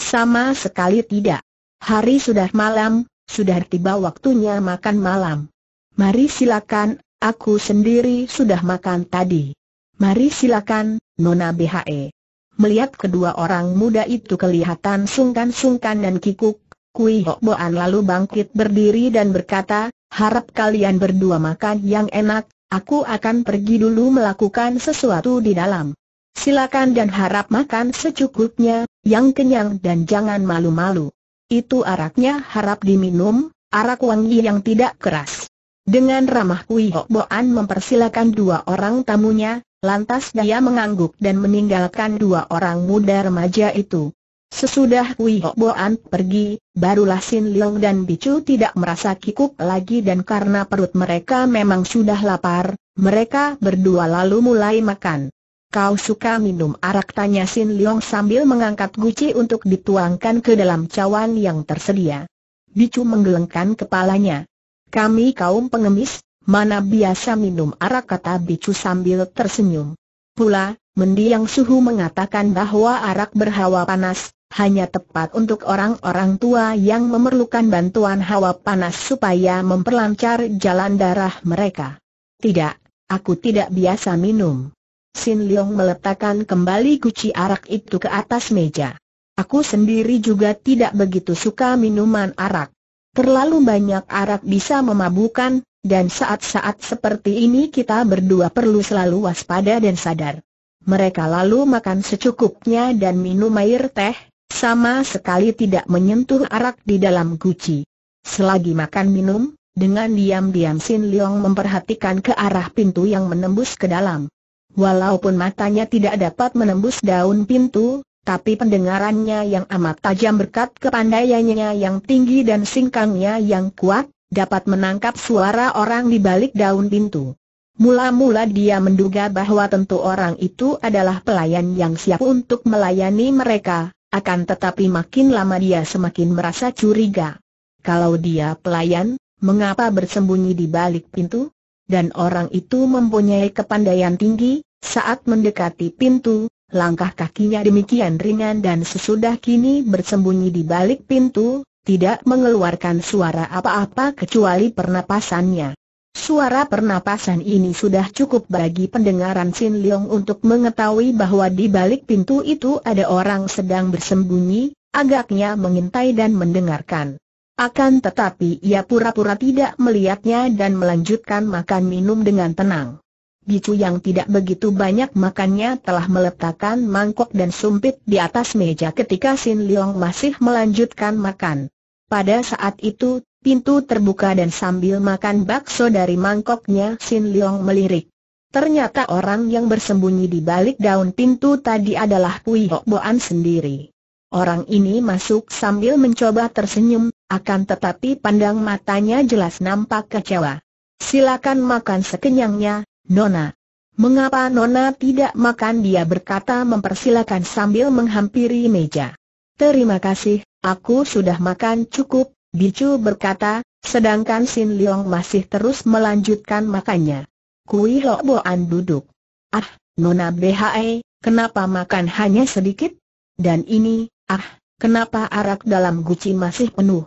Sama sekali tidak. Hari sudah malam, sudah tiba waktunya makan malam. Mari silakan, aku sendiri sudah makan tadi. Mari silakan, Nona BHE. Melihat kedua orang muda itu kelihatan sungkan-sungkan dan kikuk, Kui Hok Boan lalu bangkit berdiri dan berkata, harap kalian berdua makan yang enak, aku akan pergi dulu melakukan sesuatu di dalam. Silakan dan harap makan secukupnya, yang kenyang dan jangan malu-malu. Itu araknya harap diminum, arak wangi yang tidak keras. Dengan ramah Kui Hok Boan mempersilakan dua orang tamunya, Lantas dia mengangguk dan meninggalkan dua orang muda remaja itu. Sesudah Kui Boan pergi, barulah Sin Leong dan Bicu tidak merasa kikuk lagi dan karena perut mereka memang sudah lapar, mereka berdua lalu mulai makan. Kau suka minum arak tanya Sin Leong sambil mengangkat guci untuk dituangkan ke dalam cawan yang tersedia. Bicu menggelengkan kepalanya. Kami kaum pengemis, mana biasa minum arak kata Bicu sambil tersenyum. Pula, mendiang suhu mengatakan bahwa arak berhawa panas, hanya tepat untuk orang-orang tua yang memerlukan bantuan hawa panas supaya memperlancar jalan darah mereka. Tidak, aku tidak biasa minum. Sin Leong meletakkan kembali guci arak itu ke atas meja. Aku sendiri juga tidak begitu suka minuman arak. Terlalu banyak arak bisa memabukkan, dan saat-saat seperti ini kita berdua perlu selalu waspada dan sadar. Mereka lalu makan secukupnya dan minum air teh, sama sekali tidak menyentuh arak di dalam guci. Selagi makan minum, dengan diam-diam Sin Leong memperhatikan ke arah pintu yang menembus ke dalam. Walaupun matanya tidak dapat menembus daun pintu, tapi pendengarannya yang amat tajam berkat kepandaiannya yang tinggi dan singkangnya yang kuat, dapat menangkap suara orang di balik daun pintu. Mula-mula dia menduga bahwa tentu orang itu adalah pelayan yang siap untuk melayani mereka, akan tetapi makin lama dia semakin merasa curiga. Kalau dia pelayan, mengapa bersembunyi di balik pintu? Dan orang itu mempunyai kepandaian tinggi, saat mendekati pintu, langkah kakinya demikian ringan dan sesudah kini bersembunyi di balik pintu, tidak mengeluarkan suara apa-apa kecuali pernapasannya. Suara pernapasan ini sudah cukup bagi pendengaran Sin Leong untuk mengetahui bahwa di balik pintu itu ada orang sedang bersembunyi, agaknya mengintai dan mendengarkan. Akan tetapi ia pura-pura tidak melihatnya dan melanjutkan makan minum dengan tenang. Bicu yang tidak begitu banyak makannya telah meletakkan mangkok dan sumpit di atas meja ketika Sin Leong masih melanjutkan makan. Pada saat itu, pintu terbuka dan sambil makan bakso dari mangkoknya Sin Leong melirik. Ternyata orang yang bersembunyi di balik daun pintu tadi adalah Pui Hok Boan sendiri. Orang ini masuk sambil mencoba tersenyum, akan tetapi pandang matanya jelas nampak kecewa. Silakan makan sekenyangnya, Nona. Mengapa Nona tidak makan dia berkata mempersilakan sambil menghampiri meja. Terima kasih, Aku sudah makan cukup, Bicu berkata, sedangkan Sin Leong masih terus melanjutkan makannya. Kui Lo Boan duduk. Ah, Nona BHE, kenapa makan hanya sedikit? Dan ini, ah, kenapa arak dalam guci masih penuh?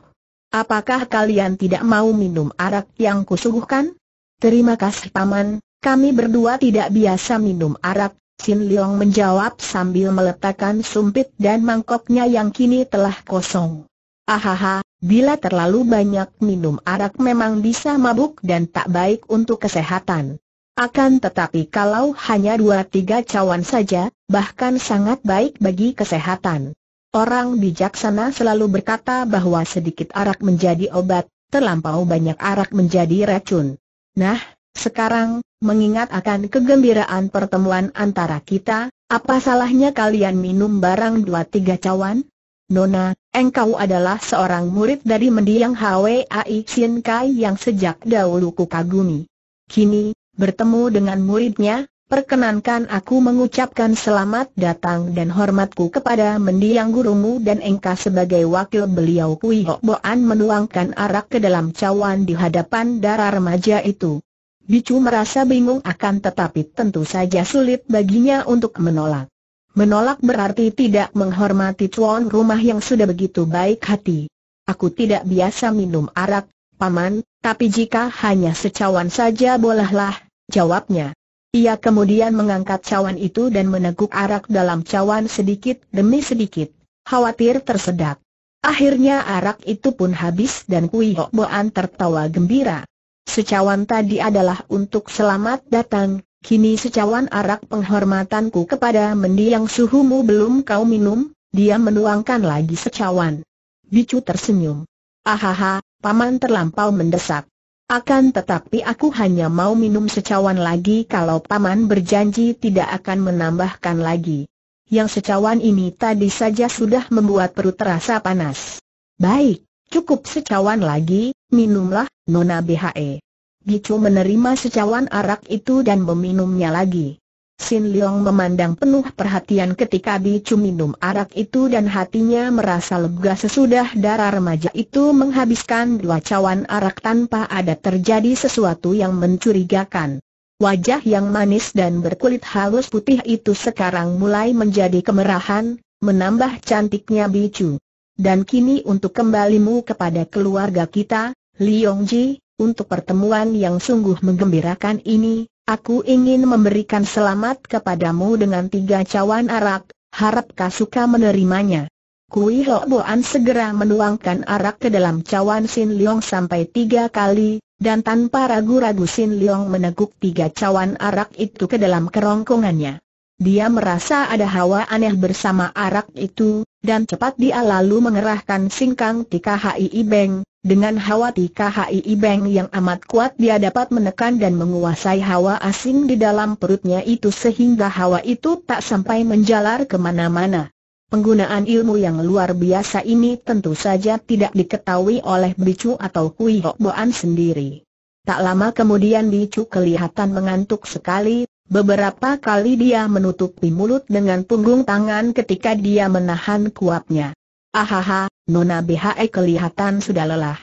Apakah kalian tidak mau minum arak yang kusuguhkan? Terima kasih paman, kami berdua tidak biasa minum arak, Sin Leong menjawab sambil meletakkan sumpit dan mangkoknya yang kini telah kosong. Ahaha, bila terlalu banyak minum arak memang bisa mabuk dan tak baik untuk kesehatan. Akan tetapi kalau hanya dua tiga cawan saja, bahkan sangat baik bagi kesehatan. Orang bijaksana selalu berkata bahwa sedikit arak menjadi obat, terlampau banyak arak menjadi racun. Nah, sekarang, mengingat akan kegembiraan pertemuan antara kita, apa salahnya kalian minum barang dua tiga cawan? Nona, engkau adalah seorang murid dari mendiang Hwai Xin Kai yang sejak dahulu ku kagumi. Kini, bertemu dengan muridnya, Perkenankan aku mengucapkan selamat datang dan hormatku kepada mendiang gurumu dan engkau sebagai wakil beliau Kui Hok Boan menuangkan arak ke dalam cawan di hadapan darah remaja itu. Bicu merasa bingung akan tetapi tentu saja sulit baginya untuk menolak. Menolak berarti tidak menghormati tuan rumah yang sudah begitu baik hati. Aku tidak biasa minum arak, paman, tapi jika hanya secawan saja bolehlah, jawabnya. Ia kemudian mengangkat cawan itu dan meneguk arak dalam cawan sedikit demi sedikit, khawatir tersedak. Akhirnya arak itu pun habis dan Kui Hok Boan tertawa gembira secawan tadi adalah untuk selamat datang, kini secawan arak penghormatanku kepada mendiang mu belum kau minum, dia menuangkan lagi secawan. Bicu tersenyum. Ahaha, paman terlampau mendesak. Akan tetapi aku hanya mau minum secawan lagi kalau paman berjanji tidak akan menambahkan lagi. Yang secawan ini tadi saja sudah membuat perut terasa panas. Baik, cukup secawan lagi, minumlah, Nona BHE. Gicu menerima secawan arak itu dan meminumnya lagi. Sin Leong memandang penuh perhatian ketika Bicu minum arak itu dan hatinya merasa lega sesudah darah remaja itu menghabiskan dua cawan arak tanpa ada terjadi sesuatu yang mencurigakan. Wajah yang manis dan berkulit halus putih itu sekarang mulai menjadi kemerahan, menambah cantiknya Bicu. Dan kini untuk kembalimu kepada keluarga kita, Yongji, untuk pertemuan yang sungguh menggembirakan ini, aku ingin memberikan selamat kepadamu dengan tiga cawan arak, harap kau suka menerimanya. Kui Ho Boan segera menuangkan arak ke dalam cawan Sin Liong sampai tiga kali, dan tanpa ragu-ragu Sin Liong meneguk tiga cawan arak itu ke dalam kerongkongannya. Dia merasa ada hawa aneh bersama arak itu, dan cepat dia lalu mengerahkan singkang Tika HII Beng. Dengan hawa Tika HII Beng yang amat kuat dia dapat menekan dan menguasai hawa asing di dalam perutnya itu sehingga hawa itu tak sampai menjalar kemana-mana. Penggunaan ilmu yang luar biasa ini tentu saja tidak diketahui oleh Bicu atau Kui Hok Boan sendiri. Tak lama kemudian Bicu kelihatan mengantuk sekali, Beberapa kali dia menutupi mulut dengan punggung tangan ketika dia menahan kuapnya. Ahaha, Nona BHE kelihatan sudah lelah.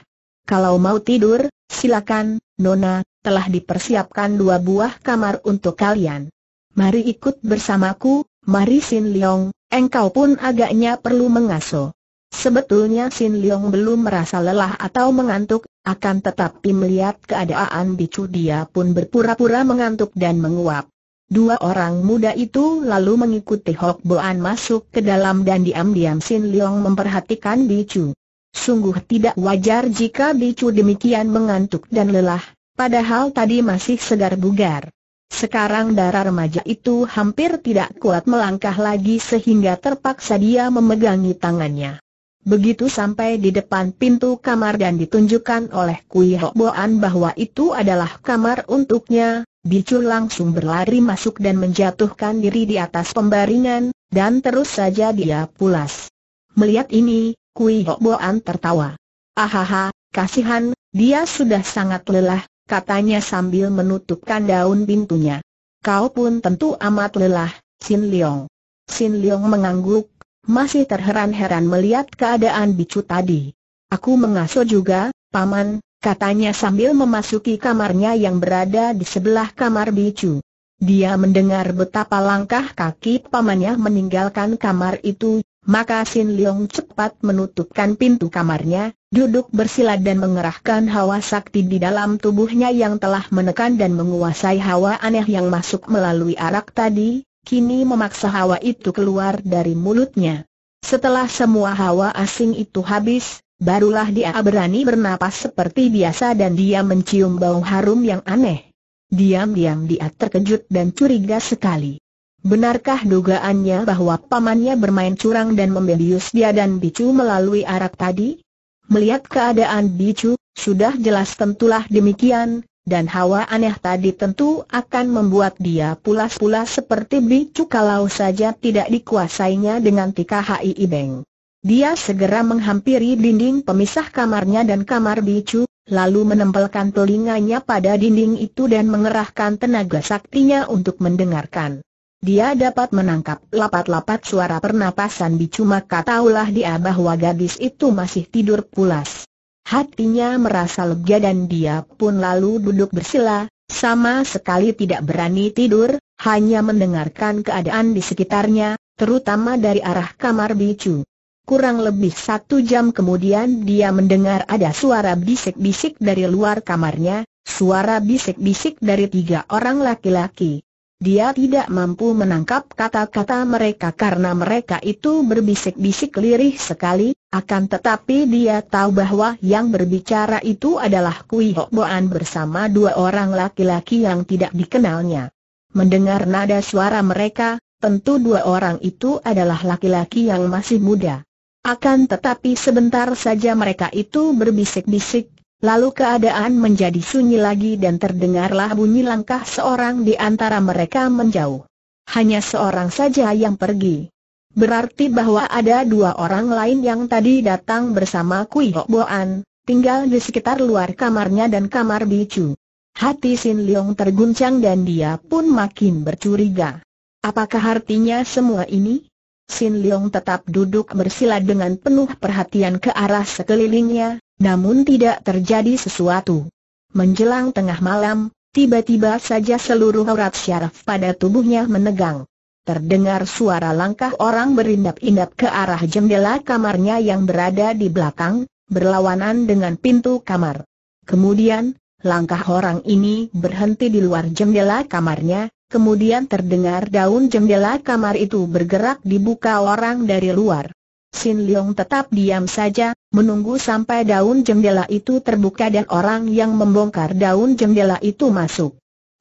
Kalau mau tidur, silakan, Nona, telah dipersiapkan dua buah kamar untuk kalian. Mari ikut bersamaku, mari Sin Leong, engkau pun agaknya perlu mengaso. Sebetulnya Sin Leong belum merasa lelah atau mengantuk, akan tetapi melihat keadaan bicu dia pun berpura-pura mengantuk dan menguap. Dua orang muda itu lalu mengikuti Hok Boan masuk ke dalam dan diam-diam Sin Leong memperhatikan Bicu. Sungguh tidak wajar jika Bicu demikian mengantuk dan lelah, padahal tadi masih segar bugar. Sekarang darah remaja itu hampir tidak kuat melangkah lagi sehingga terpaksa dia memegangi tangannya. Begitu sampai di depan pintu kamar dan ditunjukkan oleh Kui Hok Boan bahwa itu adalah kamar untuknya, Bicu langsung berlari masuk dan menjatuhkan diri di atas pembaringan, dan terus saja dia pulas. Melihat ini, Kui Boan tertawa. Ahaha, kasihan, dia sudah sangat lelah, katanya sambil menutupkan daun pintunya. Kau pun tentu amat lelah, Sin Leong. Sin Leong mengangguk, masih terheran-heran melihat keadaan bicu tadi. Aku mengasuh juga, Paman, Katanya sambil memasuki kamarnya yang berada di sebelah kamar Bicu. Dia mendengar betapa langkah kaki pamannya meninggalkan kamar itu, maka Sin Leong cepat menutupkan pintu kamarnya, duduk bersila dan mengerahkan hawa sakti di dalam tubuhnya yang telah menekan dan menguasai hawa aneh yang masuk melalui arak tadi, kini memaksa hawa itu keluar dari mulutnya. Setelah semua hawa asing itu habis, Barulah dia berani bernapas seperti biasa dan dia mencium bau harum yang aneh. Diam-diam dia terkejut dan curiga sekali. Benarkah dugaannya bahwa pamannya bermain curang dan membelius dia dan Bicu melalui arak tadi? Melihat keadaan Bicu, sudah jelas tentulah demikian, dan hawa aneh tadi tentu akan membuat dia pulas-pulas seperti bicu kalau saja tidak dikuasainya dengan Tika ibeng. Dia segera menghampiri dinding pemisah kamarnya dan kamar Bicu, lalu menempelkan telinganya pada dinding itu dan mengerahkan tenaga saktinya untuk mendengarkan. Dia dapat menangkap lapat-lapat suara pernapasan Bicu maka taulah dia bahwa gadis itu masih tidur pulas. Hatinya merasa lega dan dia pun lalu duduk bersila, sama sekali tidak berani tidur, hanya mendengarkan keadaan di sekitarnya, terutama dari arah kamar Bicu. Kurang lebih satu jam kemudian dia mendengar ada suara bisik-bisik dari luar kamarnya, suara bisik-bisik dari tiga orang laki-laki. Dia tidak mampu menangkap kata-kata mereka karena mereka itu berbisik-bisik lirih sekali, akan tetapi dia tahu bahwa yang berbicara itu adalah Kui Hok Boan bersama dua orang laki-laki yang tidak dikenalnya. Mendengar nada suara mereka, tentu dua orang itu adalah laki-laki yang masih muda. Akan tetapi sebentar saja mereka itu berbisik-bisik, lalu keadaan menjadi sunyi lagi dan terdengarlah bunyi langkah seorang di antara mereka menjauh. Hanya seorang saja yang pergi. Berarti bahwa ada dua orang lain yang tadi datang bersama Kui Ho Boan, tinggal di sekitar luar kamarnya dan kamar Bicu. Hati Sin Leong terguncang dan dia pun makin bercuriga. Apakah artinya semua ini? Sin Leong tetap duduk bersila dengan penuh perhatian ke arah sekelilingnya, namun tidak terjadi sesuatu. Menjelang tengah malam, tiba-tiba saja seluruh urat syaraf pada tubuhnya menegang. Terdengar suara langkah orang berindap-indap ke arah jendela kamarnya yang berada di belakang, berlawanan dengan pintu kamar. Kemudian, langkah orang ini berhenti di luar jendela kamarnya, kemudian terdengar daun jendela kamar itu bergerak dibuka orang dari luar. Sin Leong tetap diam saja, menunggu sampai daun jendela itu terbuka dan orang yang membongkar daun jendela itu masuk.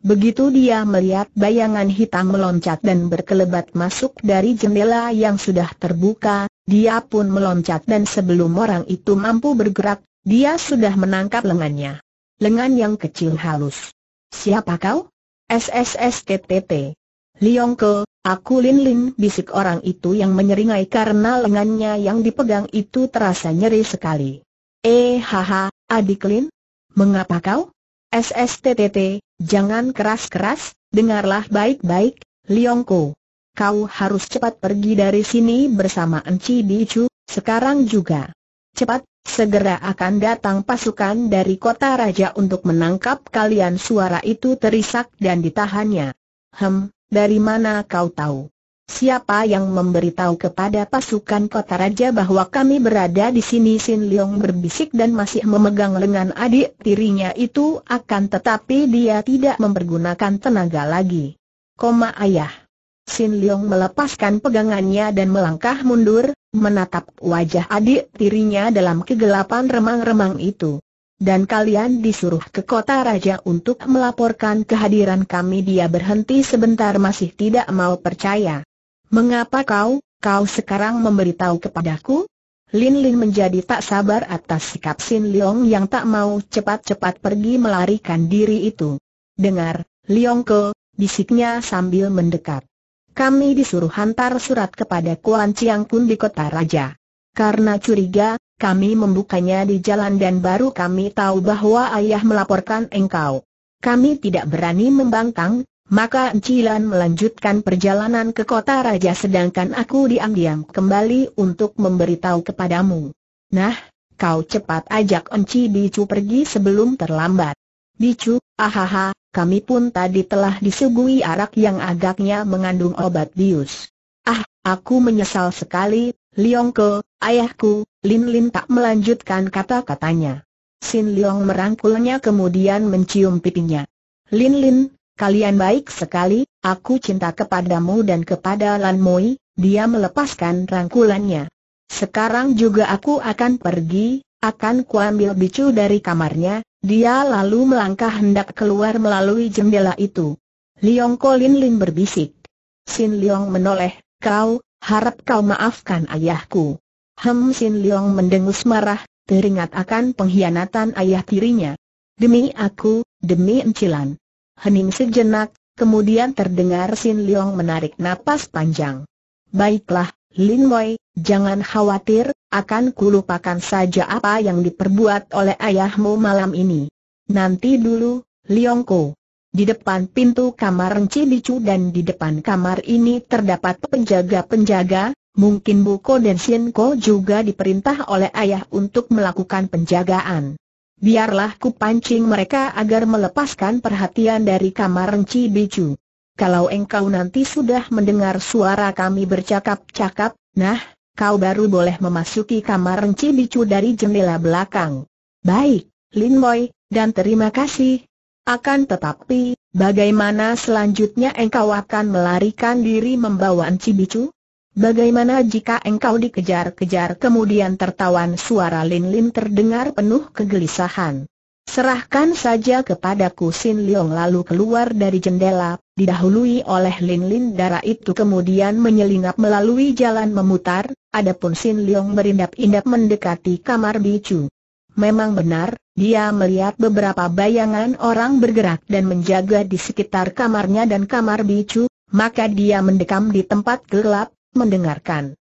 Begitu dia melihat bayangan hitam meloncat dan berkelebat masuk dari jendela yang sudah terbuka, dia pun meloncat dan sebelum orang itu mampu bergerak, dia sudah menangkap lengannya. Lengan yang kecil halus. Siapa kau? SSSTTT. Liongke, aku lin-lin bisik orang itu yang menyeringai karena lengannya yang dipegang itu terasa nyeri sekali. Eh haha, adik Lin? Mengapa kau? SSTTT, jangan keras-keras, dengarlah baik-baik, Liongke. Kau harus cepat pergi dari sini bersama Enci Bicu, sekarang juga cepat, segera akan datang pasukan dari kota raja untuk menangkap kalian Suara itu terisak dan ditahannya Hem, dari mana kau tahu? Siapa yang memberitahu kepada pasukan kota raja bahwa kami berada di sini Sin Leong berbisik dan masih memegang lengan adik tirinya itu akan tetapi dia tidak mempergunakan tenaga lagi. Koma ayah. Sin Leong melepaskan pegangannya dan melangkah mundur, menatap wajah adik tirinya dalam kegelapan remang-remang itu. Dan kalian disuruh ke kota raja untuk melaporkan kehadiran kami dia berhenti sebentar masih tidak mau percaya. Mengapa kau, kau sekarang memberitahu kepadaku? Lin Lin menjadi tak sabar atas sikap Sin Leong yang tak mau cepat-cepat pergi melarikan diri itu. Dengar, Leong ke, bisiknya sambil mendekat kami disuruh hantar surat kepada Kuan Chiang Kun di kota raja. Karena curiga, kami membukanya di jalan dan baru kami tahu bahwa ayah melaporkan engkau. Kami tidak berani membangkang, maka Encilan melanjutkan perjalanan ke kota raja sedangkan aku diam-diam kembali untuk memberitahu kepadamu. Nah, kau cepat ajak Enci Bicu pergi sebelum terlambat. Bicu, ahaha, kami pun tadi telah disuguhi arak yang agaknya mengandung obat bius. Ah, aku menyesal sekali, Liongko, ayahku, Lin Lin tak melanjutkan kata-katanya. Sin Liong merangkulnya kemudian mencium pipinya. Lin Lin, kalian baik sekali, aku cinta kepadamu dan kepada Lan Moi, dia melepaskan rangkulannya. Sekarang juga aku akan pergi, akan kuambil bicu dari kamarnya, dia lalu melangkah hendak keluar melalui jendela itu. Liong Kolin Lin berbisik. Sin Liong menoleh, kau, harap kau maafkan ayahku. Hem Sin Liong mendengus marah, teringat akan pengkhianatan ayah tirinya. Demi aku, demi encilan. Hening sejenak, kemudian terdengar Sin Liong menarik napas panjang. Baiklah, Lin Wei. Jangan khawatir, akan kulupakan saja apa yang diperbuat oleh ayahmu malam ini. Nanti dulu, Liongko. Di depan pintu kamar Renci Bicu dan di depan kamar ini terdapat penjaga-penjaga, mungkin Buko dan Sienko juga diperintah oleh ayah untuk melakukan penjagaan. Biarlah ku pancing mereka agar melepaskan perhatian dari kamar Renci Bicu. Kalau engkau nanti sudah mendengar suara kami bercakap-cakap, nah, kau baru boleh memasuki kamar Renci Bicu dari jendela belakang. Baik, Lin Boy, dan terima kasih. Akan tetapi, bagaimana selanjutnya engkau akan melarikan diri membawa Renci Bicu? Bagaimana jika engkau dikejar-kejar kemudian tertawan suara Lin Lin terdengar penuh kegelisahan? Serahkan saja kepadaku Sin Leong lalu keluar dari jendela, didahului oleh Lin Lin darah itu kemudian menyelinap melalui jalan memutar, Adapun Sin Leong berindap-indap mendekati kamar Bicu. Memang benar, dia melihat beberapa bayangan orang bergerak dan menjaga di sekitar kamarnya dan kamar Bicu, maka dia mendekam di tempat gelap, mendengarkan.